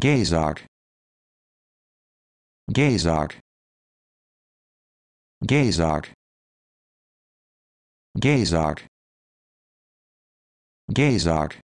Gesag Gesag Gesag Gesag Gesag